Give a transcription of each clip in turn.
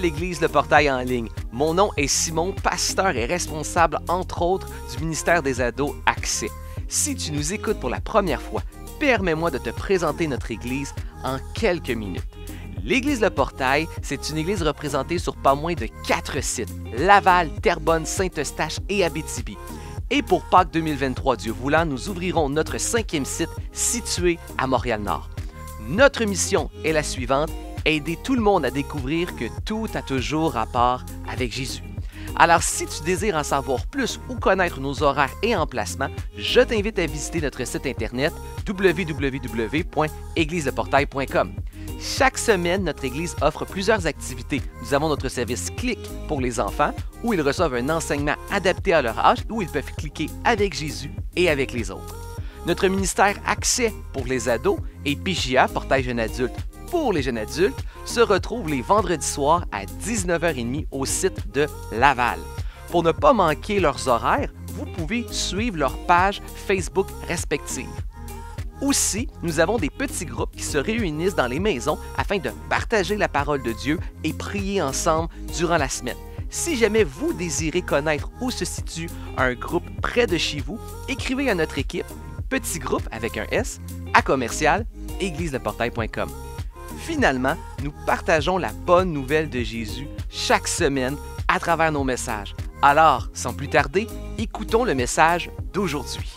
l'Église Le Portail en ligne. Mon nom est Simon, pasteur et responsable, entre autres, du ministère des ados Accès. Si tu nous écoutes pour la première fois, permets-moi de te présenter notre Église en quelques minutes. L'église Le Portail, c'est une église représentée sur pas moins de quatre sites Laval, Terrebonne, Saint-Eustache et Abitibi. Et pour Pâques 2023, Dieu voulant, nous ouvrirons notre cinquième site situé à Montréal-Nord. Notre mission est la suivante aider tout le monde à découvrir que tout a toujours rapport avec Jésus. Alors si tu désires en savoir plus ou connaître nos horaires et emplacements, je t'invite à visiter notre site internet www.égliseportail.com. Chaque semaine, notre Église offre plusieurs activités. Nous avons notre service Clic pour les enfants, où ils reçoivent un enseignement adapté à leur âge, où ils peuvent cliquer avec Jésus et avec les autres. Notre ministère Accès pour les ados et PJA, Portail Jeune Adulte, pour les jeunes adultes se retrouvent les vendredis soirs à 19h30 au site de Laval. Pour ne pas manquer leurs horaires, vous pouvez suivre leurs pages Facebook respectives. Aussi, nous avons des petits groupes qui se réunissent dans les maisons afin de partager la parole de Dieu et prier ensemble durant la semaine. Si jamais vous désirez connaître où se situe un groupe près de chez vous, écrivez à notre équipe petit groupe avec un S à commercial portail.com. Finalement, nous partageons la bonne nouvelle de Jésus chaque semaine à travers nos messages. Alors, sans plus tarder, écoutons le message d'aujourd'hui.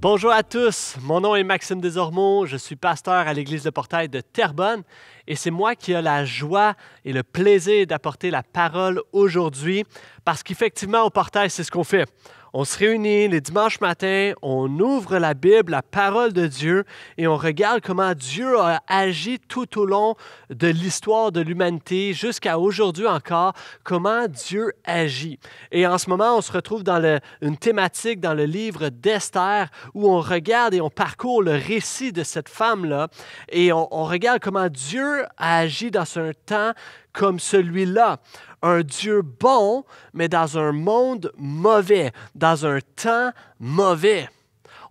Bonjour à tous, mon nom est Maxime Desormeaux, je suis pasteur à l'Église de Portail de Terrebonne et c'est moi qui ai la joie et le plaisir d'apporter la parole aujourd'hui parce qu'effectivement au Portail, c'est ce qu'on fait. On se réunit les dimanches matins, on ouvre la Bible, la parole de Dieu, et on regarde comment Dieu a agi tout au long de l'histoire de l'humanité jusqu'à aujourd'hui encore, comment Dieu agit. Et en ce moment, on se retrouve dans une thématique dans le livre d'Esther où on regarde et on parcourt le récit de cette femme-là et on, on regarde comment Dieu a agi dans un temps comme celui-là. Un Dieu bon, mais dans un monde mauvais, dans un temps mauvais.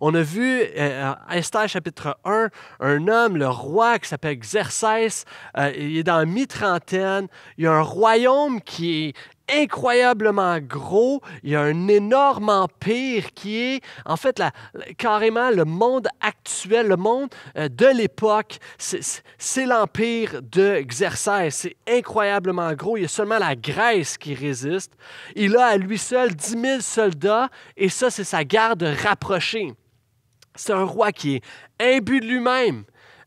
On a vu euh, à Esther chapitre 1, un homme, le roi qui s'appelle Xerxès, euh, il est dans la mi-trentaine, il y a un royaume qui est incroyablement gros. Il y a un énorme empire qui est en fait la, carrément le monde actuel, le monde euh, de l'époque. C'est l'empire de Xerxès. C'est incroyablement gros. Il y a seulement la Grèce qui résiste. Il a à lui seul 10 000 soldats et ça, c'est sa garde rapprochée. C'est un roi qui est imbu de lui-même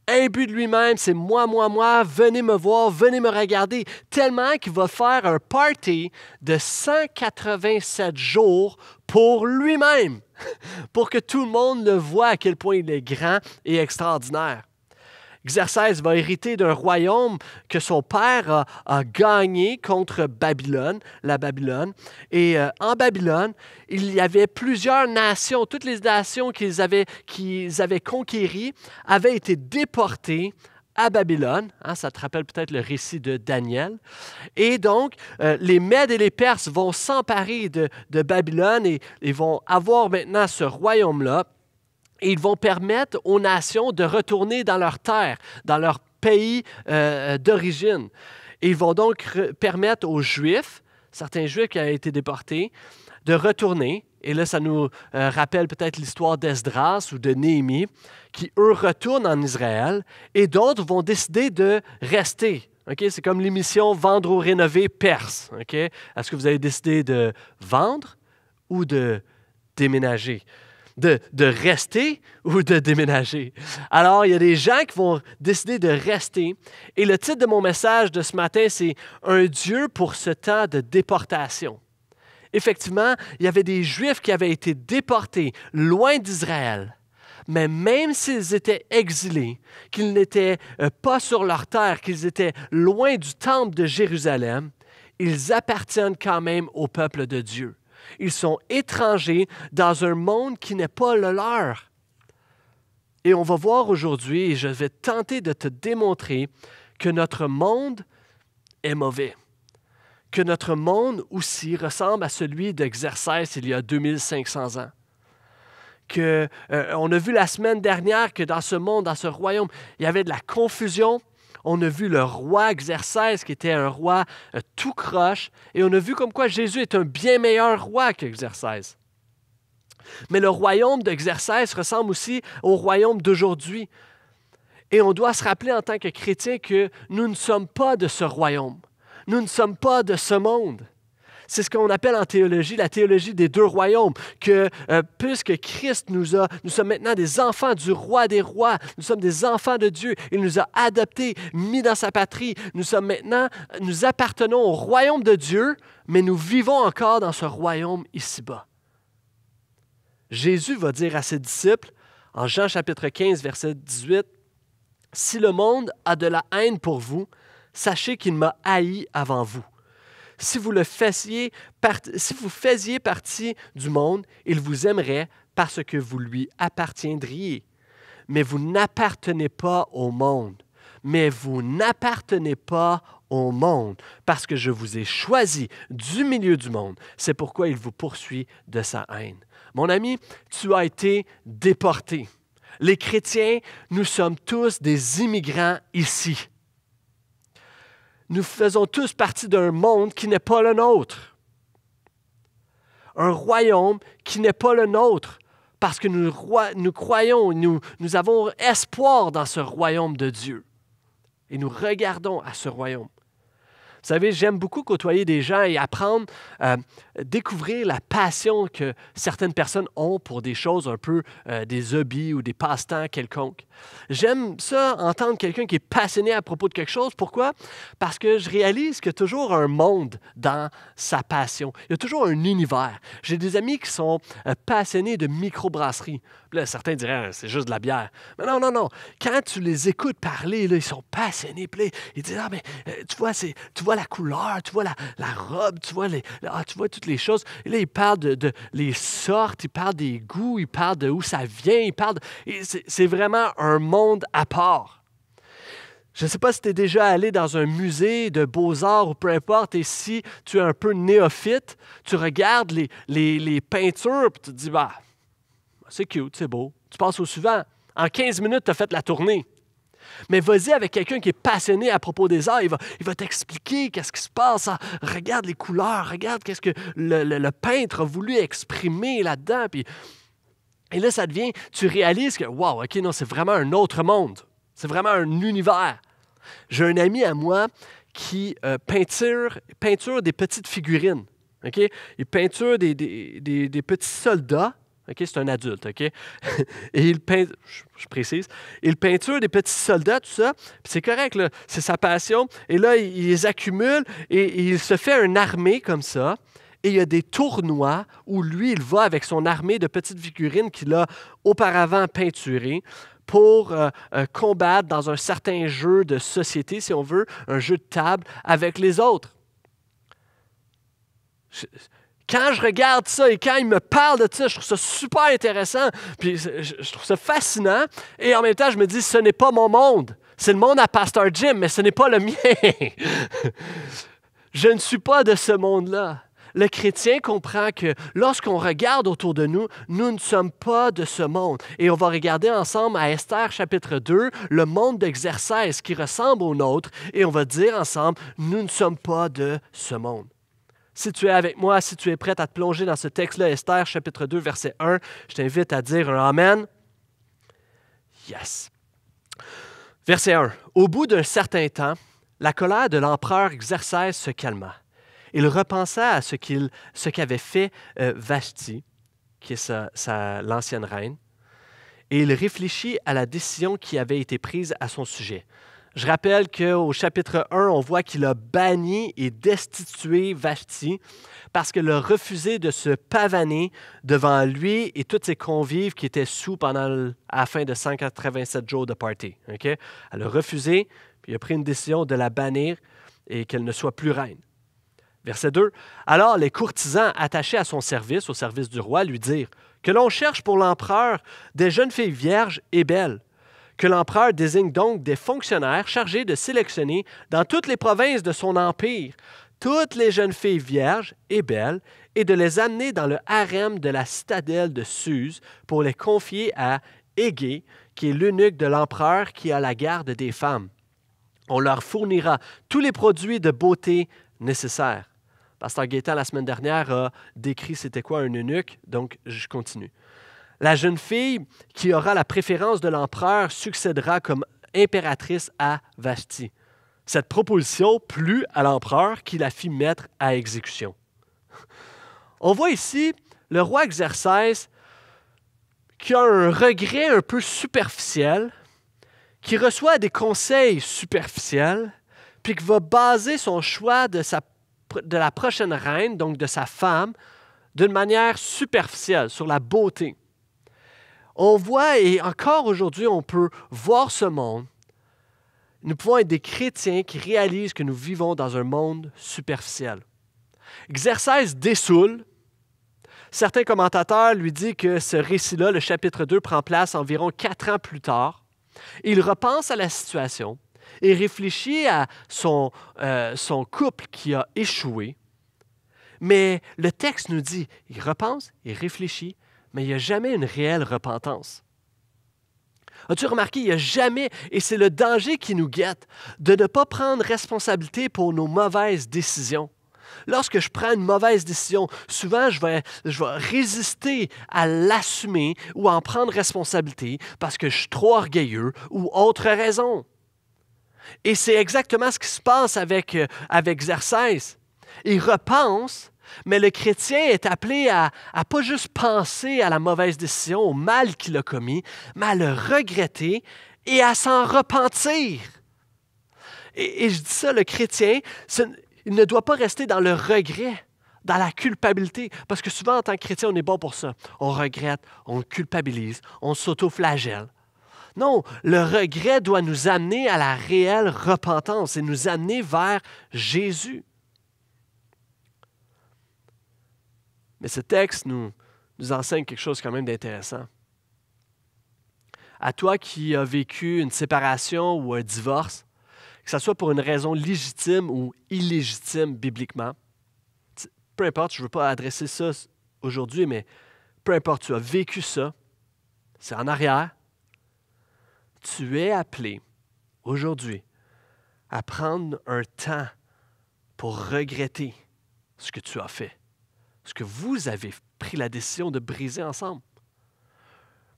but de lui-même, c'est moi, moi, moi, venez me voir, venez me regarder, tellement qu'il va faire un party de 187 jours pour lui-même, pour que tout le monde le voit à quel point il est grand et extraordinaire. Xerxès va hériter d'un royaume que son père a, gagné contre Babylone, la Babylone. Et euh, en Babylone, il y avait plusieurs nations, toutes les nations qu'ils avaient, qu'ils avaient conquéries avaient été déportées à Babylone. Hein. ça te rappelle peut-être le récit de Daniel. Et donc, euh, les Mèdes et les Perses vont s'emparer de, Babylone et vont avoir maintenant ce royaume-là et ils vont permettre aux nations de retourner dans leur terre, dans leur pays d'origine. Euh, euh, d'origine. Ils vont donc permettre aux Juifs, certains Juifs qui ont été déportés, de retourner. Et là, ça nous euh, rappelle peut-être l'histoire d'Esdras ou de Néhémie, qui, eux, retournent en Israël, et d'autres vont décider de rester. C'est comme l'émission Vendre ou rénover perse. Ok, Est-ce que vous avez décidé de vendre ou de déménager? de, rester ou de déménager. Alors, il y a des gens qui vont décider de rester. Et le titre de mon message de ce matin, c'est Un Dieu pour ce temps de déportation. Effectivement, il y avait des Juifs qui avaient été déportés loin d'Israël. Mais même s'ils étaient exilés, qu'ils n'étaient euh, pas sur leur terre, qu'ils étaient loin du temple de Jérusalem, ils appartiennent quand même au peuple de Dieu. Ils sont étrangers dans un monde qui n'est pas le leur. Et on va voir aujourd'hui, et je vais tenter de te démontrer que notre monde est mauvais, que notre monde aussi ressemble à celui d'exercice il y a 2500 ans. Que, euh, on a vu la semaine dernière que dans ce monde, dans ce royaume, il y avait de la confusion, on a vu le roi Xerxès qui était un roi euh, tout croche, et on a vu comme quoi Jésus est un bien meilleur roi que Mais le royaume de Xerxès ressemble aussi au royaume d'aujourd'hui. Et on doit se rappeler en tant que chrétien que nous ne sommes pas de ce royaume. Nous ne sommes pas de ce monde. C'est ce qu'on appelle en théologie la théologie des deux royaumes, que euh, puisque Christ nous a, nous sommes maintenant des enfants du roi des rois, nous sommes des enfants de Dieu, il nous a adoptés, mis dans sa patrie, nous sommes maintenant, nous appartenons au royaume de Dieu, mais nous vivons encore dans ce royaume ici-bas. Jésus va dire à ses disciples, en Jean chapitre 15, verset 18, Si le monde a de la haine pour vous, sachez qu'il m'a haï avant vous si vous le faisiez, si vous faisiez partie du monde, il vous aimerait parce que vous lui appartiendriez. Mais vous n'appartenez pas au monde. Mais vous n'appartenez pas au monde, parce que je vous ai choisi du milieu du monde. C'est pourquoi il vous poursuit de sa haine. Mon ami, tu as été déporté. Les chrétiens, nous sommes tous des immigrants ici nous faisons tous partie d'un monde qui n'est pas le nôtre. Un royaume qui n'est pas le nôtre, parce que nous, croyons, nous, nous avons espoir dans ce royaume de Dieu. Et nous regardons à ce royaume. Vous savez, j'aime beaucoup côtoyer des gens et apprendre, euh, découvrir la passion que certaines personnes ont pour des choses un peu euh, des hobbies ou des passe-temps quelconques. J'aime ça, entendre quelqu'un qui est passionné à propos de quelque chose. Pourquoi? Parce que je réalise qu'il y a toujours un monde dans sa passion. Il y a toujours un univers. J'ai des amis qui sont euh, passionnés de microbrasserie. Là, certains diraient, ah, c'est juste de la bière. Mais non, non, non. Quand tu les écoutes parler, là, ils sont passionnés. ils disent, ah, mais tu vois, c'est, tu vois, la couleur, tu vois la, robe, tu vois, les, ah, tu vois toutes les choses. là, il parle de, les sortes, il parle des goûts, il parle de où ça vient, il parle. C'est vraiment un monde à part. Je ne sais pas si tu es déjà allé dans un musée de beaux-arts ou peu importe, et si tu es un peu néophyte, tu regardes les, les, les peintures et tu te dis, bah, c'est cute, c'est beau. Tu passes au suivant. En 15 minutes, tu as fait la tournée. Mais vas-y avec quelqu'un qui est passionné à propos des arts. Il va, t'expliquer qu'est-ce qui se passe. Ah, regarde les couleurs, regarde qu'est-ce que le, peintre a voulu exprimer là-dedans. et là, ça devient, tu réalises que, wow, OK, non, c'est vraiment un autre monde. C'est vraiment un univers. J'ai un ami à moi qui euh, peinture, peinture des petites figurines. OK? Il peinture des petits soldats c'est un adulte, OK? Et il peint, je, précise, il peinture des petits soldats, tout ça, c'est correct, c'est sa passion. Et là, il, les accumule et, il se fait une armée comme ça. Et il y a des tournois où lui, il va avec son armée de petites figurines qu'il a auparavant peinturées pour euh, euh, combattre dans un certain jeu de société, si on veut, un jeu de table avec les autres quand je regarde ça et quand il me parle de ça, je trouve ça super intéressant, puis je trouve ça fascinant. Et en même temps, je me dis, ce n'est pas mon monde. C'est le monde à Pasteur Jim, mais ce n'est pas le mien. je ne suis pas de ce monde-là. Le chrétien comprend que lorsqu'on regarde autour de nous, nous ne sommes pas de ce monde. Et on va regarder ensemble à Esther chapitre 2, le monde d'exercice qui ressemble au nôtre, et on va dire ensemble, nous ne sommes pas de ce monde. Si tu es avec moi, si tu es prête à te plonger dans ce texte-là, Esther, chapitre 2, verset 1, je t'invite à dire un Amen. Yes. Verset 1. Au bout d'un certain temps, la colère de l'empereur Xerxès se calma. Il repensa à ce qu'avait fait euh, Vashti, qui est l'ancienne reine, et il réfléchit à la décision qui avait été prise à son sujet. Je rappelle qu'au chapitre 1, on voit qu'il a banni et destitué Vashti parce qu'elle a refusé de se pavaner devant lui et tous ses convives qui étaient sous pendant la fin de 187 jours de party. Ok Elle a refusé, puis il a pris une décision de la bannir et qu'elle ne soit plus reine. Verset 2. Alors les courtisans attachés à son service, au service du roi, lui dirent Que l'on cherche pour l'empereur des jeunes filles vierges et belles que l'empereur désigne donc des fonctionnaires chargés de sélectionner dans toutes les provinces de son empire toutes les jeunes filles vierges et belles et de les amener dans le harem de la citadelle de Suse pour les confier à Égée, qui est l'eunuque de l'empereur qui a la garde des femmes. On leur fournira tous les produits de beauté nécessaires. Pasteur Gaétan, la semaine dernière, a décrit c'était quoi un eunuque, donc je continue. La jeune fille qui aura la préférence de l'empereur succédera comme impératrice à Vashti. Cette proposition plut à l'empereur qui la fit mettre à exécution. On voit ici le roi Xerxès qui a un regret un peu superficiel, qui reçoit des conseils superficiels, puis qui va baser son choix de, sa, de la prochaine reine, donc de sa femme, d'une manière superficielle, sur la beauté on voit, et encore aujourd'hui, on peut voir ce monde. Nous pouvons être des chrétiens qui réalisent que nous vivons dans un monde superficiel. Exercice dessoule. Certains commentateurs lui disent que ce récit-là, le chapitre 2, prend place environ quatre ans plus tard. Il repense à la situation et réfléchit à son, euh, son couple qui a échoué. Mais le texte nous dit, il repense, il réfléchit, mais il n'y a jamais une réelle repentance. As-tu remarqué, il n'y a jamais, et c'est le danger qui nous guette, de ne pas prendre responsabilité pour nos mauvaises décisions. Lorsque je prends une mauvaise décision, souvent je vais, je vais résister à l'assumer ou à en prendre responsabilité parce que je suis trop orgueilleux ou autre raison. Et c'est exactement ce qui se passe avec, euh, avec Il repense, mais le chrétien est appelé à, pas juste penser à la mauvaise décision, au mal qu'il a commis, mais à le regretter et à s'en repentir. Et, et, je dis ça, le chrétien, il ne doit pas rester dans le regret, dans la culpabilité, parce que souvent en tant que chrétien, on est bon pour ça. On regrette, on culpabilise, on s'auto-flagelle. Non, le regret doit nous amener à la réelle repentance et nous amener vers Jésus. Mais ce texte nous, enseigne quelque chose quand même d'intéressant. À toi qui as vécu une séparation ou un divorce, que ce soit pour une raison légitime ou illégitime bibliquement, peu importe, je ne veux pas adresser ça aujourd'hui, mais peu importe, tu as vécu ça, c'est en arrière, tu es appelé aujourd'hui à prendre un temps pour regretter ce que tu as fait ce que vous avez pris la décision de briser ensemble.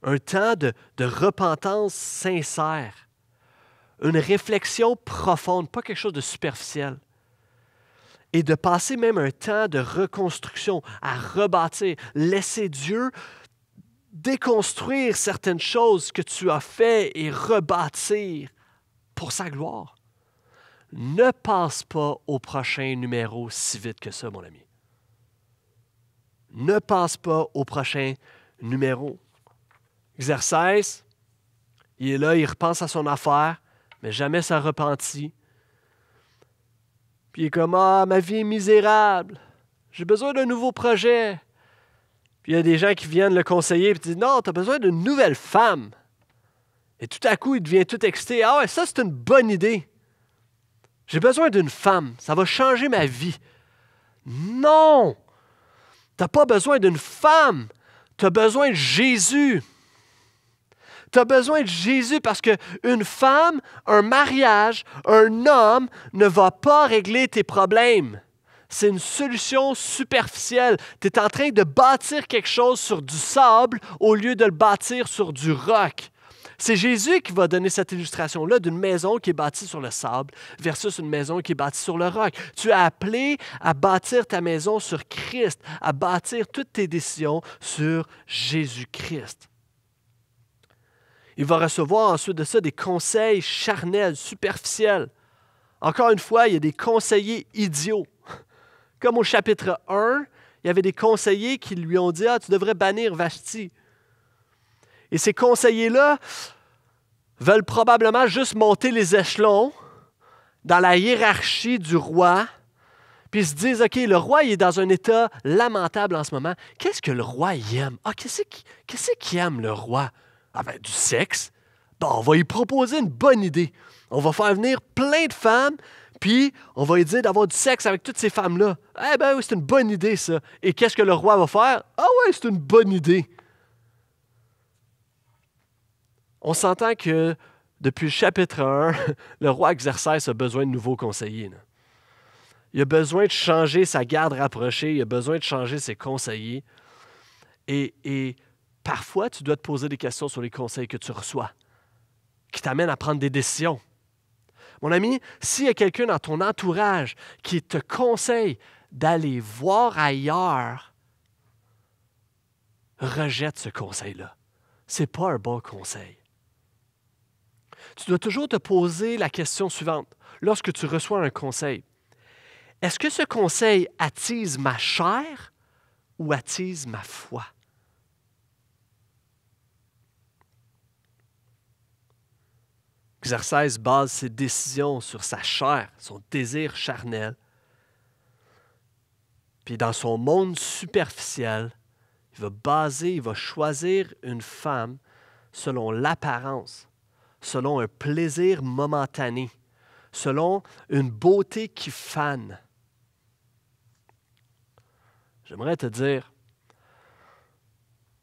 Un temps de, repentance sincère, une réflexion profonde, pas quelque chose de superficiel. Et de passer même un temps de reconstruction, à rebâtir, laisser Dieu déconstruire certaines choses que tu as faites et rebâtir pour sa gloire. Ne passe pas au prochain numéro si vite que ça, mon ami ne passe pas au prochain numéro. Exercice, il est là, il repense à son affaire, mais jamais ça repentit. Puis il est comme Ah, ma vie est misérable, j'ai besoin d'un nouveau projet. Puis il y a des gens qui viennent le conseiller et disent Non, tu as besoin d'une nouvelle femme. Et tout à coup, il devient tout excité. Ah ça, c'est une bonne idée. J'ai besoin d'une femme. Ça va changer ma vie. Non! Tu n'as pas besoin d'une femme, tu as besoin de Jésus. Tu as besoin de Jésus parce qu'une femme, un mariage, un homme ne va pas régler tes problèmes. C'est une solution superficielle. Tu es en train de bâtir quelque chose sur du sable au lieu de le bâtir sur du roc. C'est Jésus qui va donner cette illustration-là d'une maison qui est bâtie sur le sable versus une maison qui est bâtie sur le roc. Tu as appelé à bâtir ta maison sur Christ, à bâtir toutes tes décisions sur Jésus-Christ. Il va recevoir ensuite de ça des conseils charnels, superficiels. Encore une fois, il y a des conseillers idiots. Comme au chapitre 1, il y avait des conseillers qui lui ont dit Ah, tu devrais bannir Vashti. Et ces conseillers-là veulent probablement juste monter les échelons dans la hiérarchie du roi, puis se disent, OK, le roi est dans un état lamentable en ce moment. Qu'est-ce que le roi y aime? Ah, qu'est-ce qu'il aime, le roi? Ah ben, du sexe. Bon, on va lui proposer une bonne idée. On va faire venir plein de femmes, puis on va lui dire d'avoir du sexe avec toutes ces femmes-là. Eh ben oui, c'est une bonne idée, ça. Et qu'est-ce que le roi va faire? Ah ouais, c'est une bonne idée. On s'entend que depuis le chapitre 1, le roi exerçait ce besoin de nouveaux conseillers. Il a besoin de changer sa garde rapprochée, il a besoin de changer ses conseillers. Et, et parfois, tu dois te poser des questions sur les conseils que tu reçois, qui t'amènent à prendre des décisions. Mon ami, s'il y a quelqu'un dans ton entourage qui te conseille d'aller voir ailleurs, rejette ce conseil-là. Ce n'est pas un bon conseil tu dois toujours te poser la question suivante lorsque tu reçois un conseil. Est-ce que ce conseil attise ma chair ou attise ma foi? L'exercice base ses décisions sur sa chair, son désir charnel. Puis dans son monde superficiel, il va baser, il va choisir une femme selon l'apparence selon un plaisir momentané, selon une beauté qui fane. J'aimerais te dire,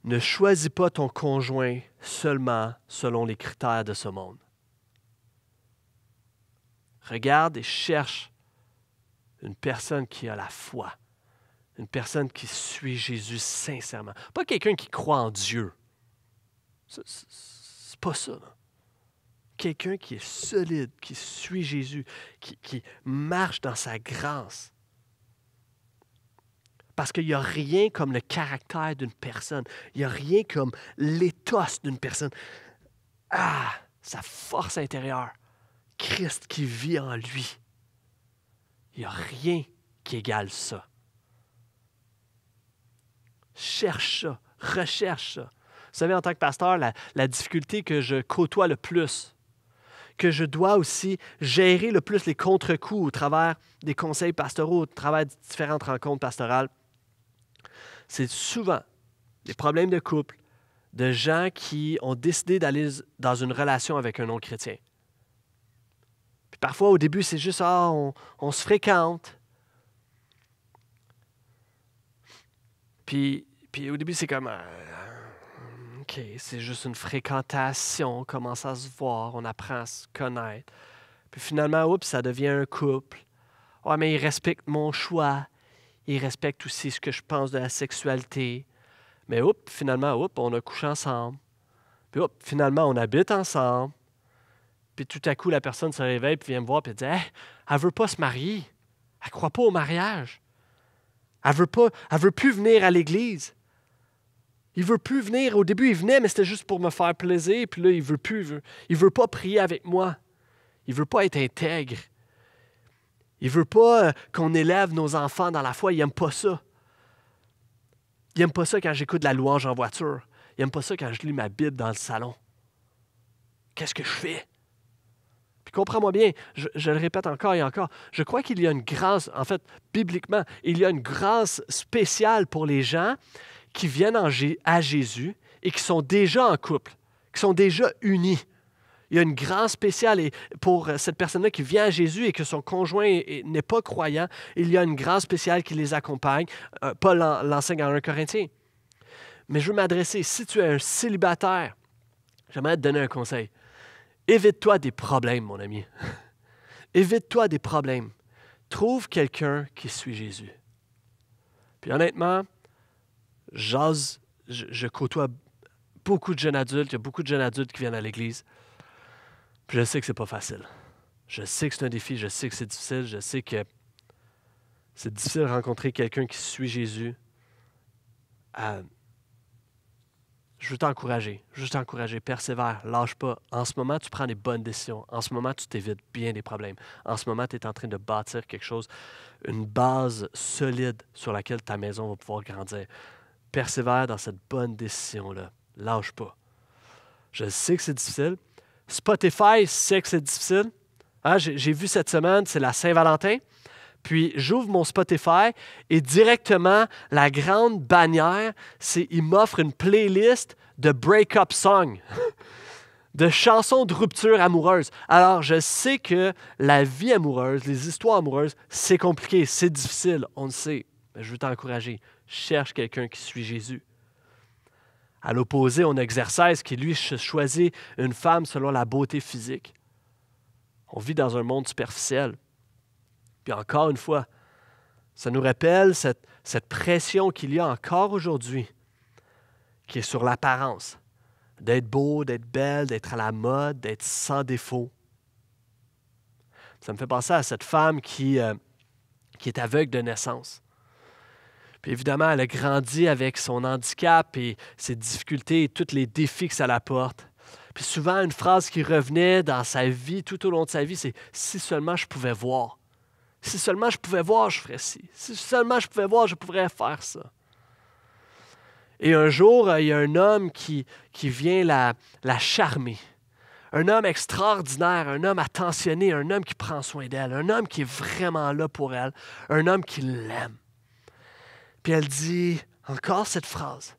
ne choisis pas ton conjoint seulement selon les critères de ce monde. Regarde et cherche une personne qui a la foi, une personne qui suit Jésus sincèrement, pas quelqu'un qui croit en Dieu. C'est pas ça quelqu'un qui est solide, qui suit Jésus, qui, marche dans sa grâce. Parce qu'il n'y a rien comme le caractère d'une personne. Il n'y a rien comme l'éthos d'une personne. Ah, sa force intérieure. Christ qui vit en lui. Il n'y a rien qui égale ça. Cherche ça, recherche ça. Vous savez, en tant que pasteur, la difficulté que je côtoie le plus, que je dois aussi gérer le plus les contre-coups au travers des conseils pastoraux, au travers de différentes rencontres pastorales, c'est souvent des problèmes de couple de gens qui ont décidé d'aller dans une relation avec un non-chrétien. parfois, au début, c'est juste ah, on, se fréquente. Puis, puis au début, c'est comme euh, OK, c'est juste une fréquentation, on commence à se voir, on apprend à se connaître. Puis finalement, oups, ça devient un couple. Ouais mais il respecte mon choix. Il respecte aussi ce que je pense de la sexualité. Mais oups, finalement, oups, on a couché ensemble. Puis oups, finalement, on habite ensemble. Puis tout à coup, la personne se réveille puis vient me voir puis dit Elle elle veut pas se marier. Elle croit pas au mariage. Elle veut pas, elle veut plus venir à l'église. Il veut plus venir. Au début, il venait, mais c'était juste pour me faire plaisir. Puis là, il veut plus. Il veut, veut pas prier avec moi. Il veut pas être intègre. Il veut pas euh, qu'on élève nos enfants dans la foi. Il aime pas ça. Il aime pas ça quand j'écoute la louange en voiture. Il aime pas ça quand je lis ma Bible dans le salon. Qu'est-ce que je fais? Puis comprends-moi bien, je, je, le répète encore et encore, je crois qu'il y a une grâce, en fait, bibliquement, il y a une grâce spéciale pour les gens qui viennent à Jésus et qui sont déjà en couple, qui sont déjà unis. Il y a une grâce spéciale pour euh, cette personne-là qui vient à Jésus et que son conjoint n'est pas croyant. Il y a une grâce spéciale qui les accompagne. Euh, Paul l'enseigne en 1 Corinthiens. Mais je veux m'adresser, si tu es un célibataire, j'aimerais te donner un conseil. Évite-toi des problèmes, mon ami. Évite-toi des problèmes. Trouve quelqu'un qui suit Jésus. Puis honnêtement, J'ose, je, côtoie beaucoup de jeunes adultes, il y a beaucoup de jeunes adultes qui viennent à l'église. je sais que c'est pas facile. Je sais que c'est un défi, je sais que c'est difficile, je sais que c'est difficile de rencontrer quelqu'un qui suit Jésus. Euh, je veux t'encourager, je veux t'encourager, persévère, lâche pas. En ce moment, tu prends les bonnes décisions. En ce moment, tu t'évites bien des problèmes. En ce moment, tu es en train de bâtir quelque chose, une base solide sur laquelle ta maison va pouvoir grandir. Persévère dans cette bonne décision-là. Lâche pas. Je sais que c'est difficile. Spotify sait que c'est difficile. Hein, j'ai vu cette semaine, c'est la Saint-Valentin. Puis j'ouvre mon Spotify et directement, la grande bannière, c'est il m'offre une playlist de break-up songs, de chansons de rupture amoureuse. Alors, je sais que la vie amoureuse, les histoires amoureuses, c'est compliqué, c'est difficile, on le sait. Mais je veux t'encourager cherche quelqu'un qui suit Jésus. À l'opposé, on exerce qui, lui, choisit une femme selon la beauté physique. On vit dans un monde superficiel. Puis encore une fois, ça nous rappelle cette, pression qu'il y a encore aujourd'hui, qui est sur l'apparence, d'être beau, d'être belle, d'être à la mode, d'être sans défaut. Ça me fait penser à cette femme qui, euh, qui est aveugle de naissance. Puis évidemment, elle a grandi avec son handicap et ses difficultés et tous les défis que ça porte Puis souvent, une phrase qui revenait dans sa vie, tout au long de sa vie, c'est Si seulement je pouvais voir. Si seulement je pouvais voir, je ferais ci. Si seulement je pouvais voir, je pourrais faire ça. Et un jour, il y a un homme qui, qui vient la, la charmer. Un homme extraordinaire, un homme attentionné, un homme qui prend soin d'elle, un homme qui est vraiment là pour elle, un homme qui l'aime. Puis elle dit encore cette phrase.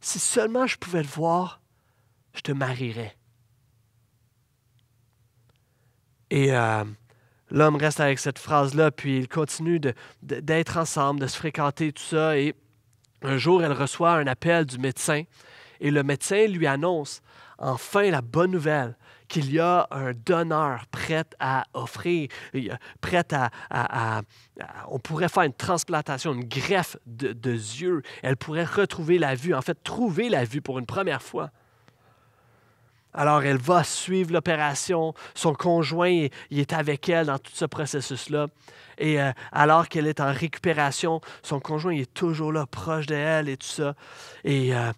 Si seulement je pouvais te voir, je te marierais. Et euh, l'homme reste avec cette phrase-là, puis il continue d'être ensemble, de se fréquenter, tout ça. Et un jour, elle reçoit un appel du médecin. Et le médecin lui annonce enfin la bonne nouvelle qu'il y a un donneur prêt à offrir, prêt à, On pourrait faire une transplantation, une greffe de, yeux. Elle pourrait retrouver la vue, en fait, trouver la vue pour une première fois. Alors elle va suivre l'opération, son conjoint il est avec elle dans tout ce processus-là. Et euh, alors qu'elle est en récupération, son conjoint est toujours là, proche d'elle et tout ça. Et, euh,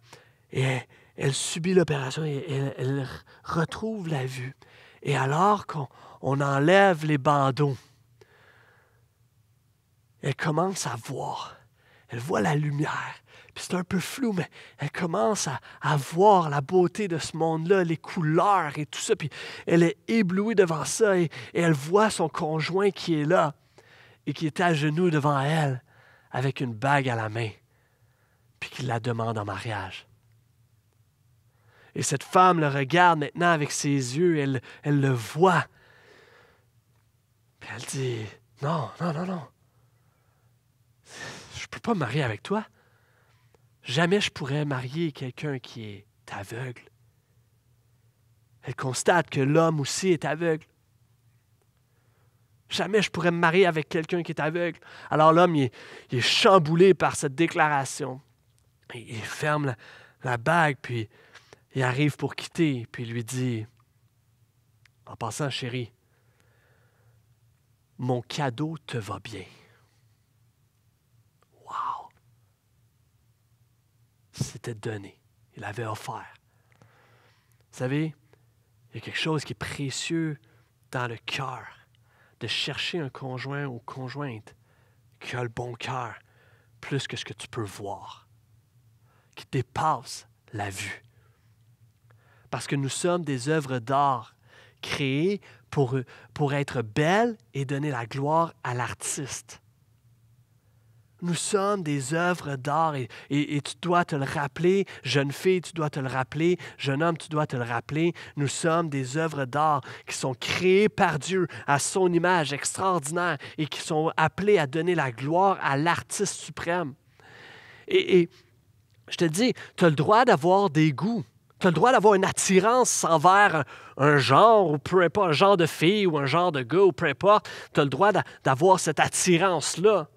et elle subit l'opération et elle, retrouve la vue. Et alors qu'on enlève les bandeaux, elle commence à voir. Elle voit la lumière. Puis c'est un peu flou, mais elle commence à, voir la beauté de ce monde-là, les couleurs et tout ça. Puis elle est éblouie devant ça et, et elle voit son conjoint qui est là et qui est à genoux devant elle avec une bague à la main, puis qui la demande en mariage. Et cette femme le regarde maintenant avec ses yeux, elle, elle le voit. elle dit, non, non, non, non. Je ne peux pas me marier avec toi. Jamais je pourrais marier quelqu'un qui est aveugle. Elle constate que l'homme aussi est aveugle. Jamais je pourrais me marier avec quelqu'un qui est aveugle. Alors l'homme, est chamboulé par cette déclaration. Il, il ferme la bague, puis il arrive pour quitter, puis lui dit En passant, chérie, mon cadeau te va bien. Wow! C'était donné. Il avait offert. Vous savez, il y a quelque chose qui est précieux dans le cœur de chercher un conjoint ou conjointe qui a le bon cœur plus que ce que tu peux voir, qui dépasse la vue parce que nous sommes des œuvres d'art créées pour, pour être belles et donner la gloire à l'artiste. Nous sommes des œuvres d'art et, tu dois te le rappeler, jeune fille, tu dois te le rappeler, jeune homme, tu dois te le rappeler. Nous sommes des œuvres d'art qui sont créées par Dieu à son image extraordinaire et qui sont appelées à donner la gloire à l'artiste suprême. Et, et je te dis, tu as le droit d'avoir des goûts tu as le droit d'avoir une attirance envers un, genre, ou peu importe, un genre de fille ou un genre de gars, ou peu importe. Tu as le droit d'avoir cette attirance-là.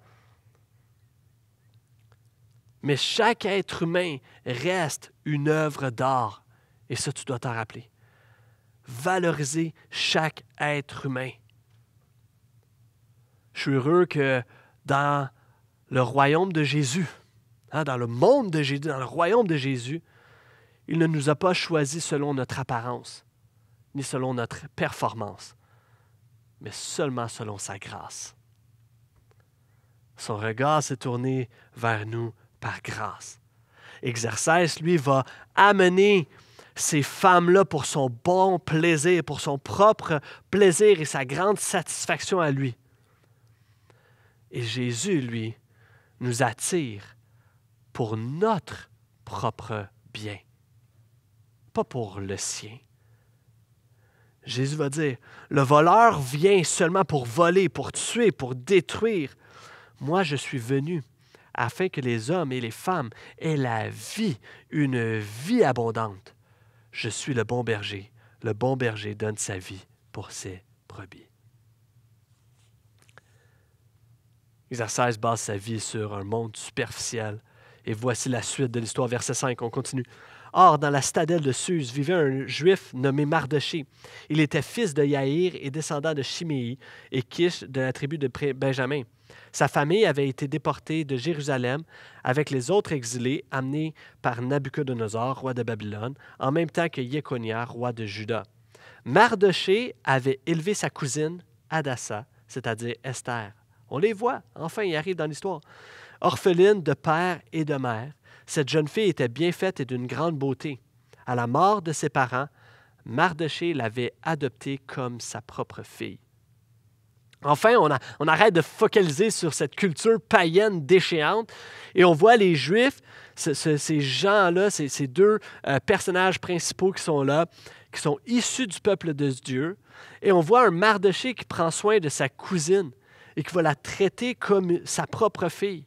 Mais chaque être humain reste une œuvre d'art. Et ça, tu dois t'en rappeler. Valoriser chaque être humain. Je suis heureux que dans le royaume de Jésus, hein, dans le monde de Jésus, dans le royaume de Jésus, il ne nous a pas choisis selon notre apparence, ni selon notre performance, mais seulement selon sa grâce. Son regard s'est tourné vers nous par grâce. Exercice, lui, va amener ces femmes-là pour son bon plaisir, pour son propre plaisir et sa grande satisfaction à lui. Et Jésus, lui, nous attire pour notre propre bien pas pour le sien. Jésus va dire, le voleur vient seulement pour voler, pour tuer, pour détruire. Moi, je suis venu afin que les hommes et les femmes aient la vie, une vie abondante. Je suis le bon berger. Le bon berger donne sa vie pour ses brebis. Exercice base sa vie sur un monde superficiel. Et voici la suite de l'histoire, verset 5, on continue. Or, dans la citadelle de Suse vivait un juif nommé Mardoché. Il était fils de Yaïr et descendant de Chiméi et Kish de la tribu de Benjamin. Sa famille avait été déportée de Jérusalem avec les autres exilés amenés par Nabuchodonosor, roi de Babylone, en même temps que Yekonia, roi de Juda. Mardoché avait élevé sa cousine Adassa, c'est-à-dire Esther. On les voit, enfin, ils arrivent dans l'histoire. Orpheline de père et de mère, cette jeune fille était bien faite et d'une grande beauté. À la mort de ses parents, Mardoché l'avait adoptée comme sa propre fille. Enfin, on, arrête de focaliser sur cette culture païenne déchéante et on voit les Juifs, ces gens-là, ces, deux euh, personnages principaux qui sont là, qui sont issus du peuple de Dieu, et on voit un Mardoché qui prend soin de sa cousine et qui va la traiter comme sa propre fille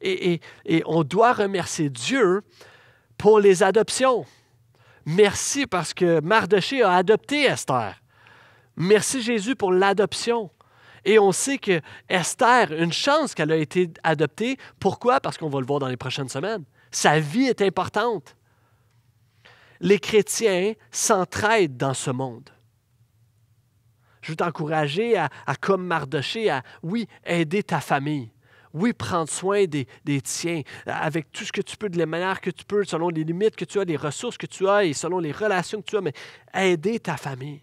et, on doit remercier Dieu pour les adoptions. Merci parce que Mardoché a adopté Esther. Merci Jésus pour l'adoption. Et on sait que Esther, une chance qu'elle a été adoptée. Pourquoi? Parce qu'on va le voir dans les prochaines semaines. Sa vie est importante. Les chrétiens s'entraident dans ce monde. Je veux t'encourager à, comme Mardoché, à, oui, aider ta famille oui, prendre soin des, tiens euh, avec tout ce que tu peux, de la manière que tu peux, selon les limites que tu as, les ressources que tu as et selon les relations que tu as, mais aider ta famille.